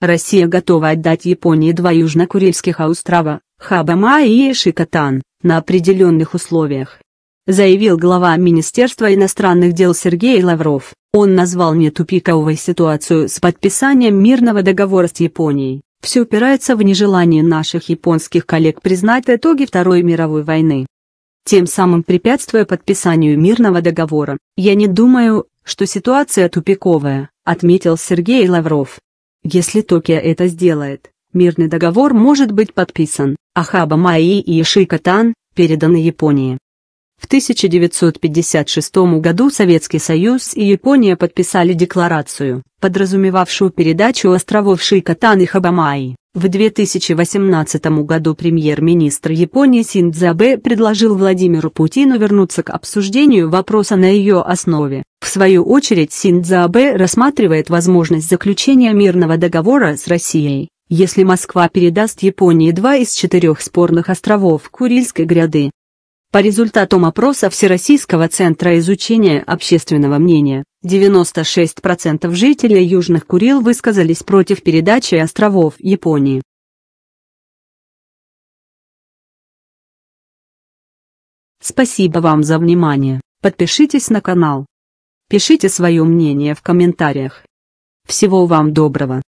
Россия готова отдать Японии два южнокурильских острова, Хабама и Шикотан, на определенных условиях. Заявил глава Министерства иностранных дел Сергей Лавров. Он назвал не тупиковой ситуацию с подписанием мирного договора с Японией. Все упирается в нежелание наших японских коллег признать итоги Второй мировой войны. Тем самым препятствуя подписанию мирного договора, я не думаю, что ситуация тупиковая, отметил Сергей Лавров. Если Токио это сделает, мирный договор может быть подписан, а Хаба Маи и Шикатан переданы Японии. В 1956 году Советский Союз и Япония подписали декларацию, подразумевавшую передачу островов Шикотан и Хабамаи. В 2018 году премьер-министр Японии Синдзо предложил Владимиру Путину вернуться к обсуждению вопроса на ее основе. В свою очередь Синдзо рассматривает возможность заключения мирного договора с Россией, если Москва передаст Японии два из четырех спорных островов Курильской гряды. По результатам опроса Всероссийского центра изучения общественного мнения, 96% жителей Южных Курил высказались против передачи островов Японии. Спасибо вам за внимание. Подпишитесь на канал. Пишите свое мнение в комментариях. Всего вам доброго.